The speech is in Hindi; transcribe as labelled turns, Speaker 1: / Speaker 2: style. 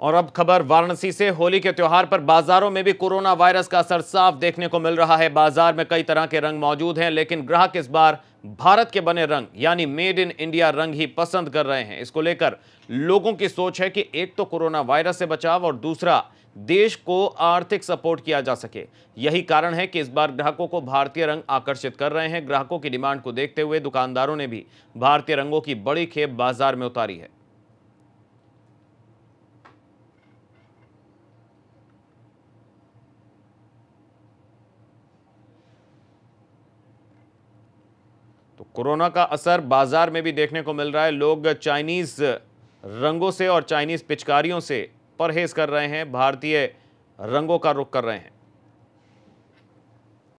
Speaker 1: और अब खबर वाराणसी से होली के त्यौहार पर बाजारों में भी कोरोना वायरस का असर साफ देखने को मिल रहा है बाजार में कई तरह के रंग मौजूद हैं लेकिन ग्राहक इस बार भारत के बने रंग यानी मेड इन इंडिया रंग ही पसंद कर रहे हैं इसको लेकर लोगों की सोच है कि एक तो कोरोना वायरस से बचाव और दूसरा देश को आर्थिक सपोर्ट किया जा सके यही कारण है कि इस बार ग्राहकों को भारतीय रंग आकर्षित कर रहे हैं ग्राहकों की डिमांड को देखते हुए दुकानदारों ने भी भारतीय रंगों की बड़ी खेप बाजार में उतारी है तो कोरोना का असर बाज़ार में भी देखने को मिल रहा है लोग चाइनीज़ रंगों से और चाइनीज़ पिचकारियों से परहेज़ कर रहे हैं भारतीय रंगों का रुख कर रहे हैं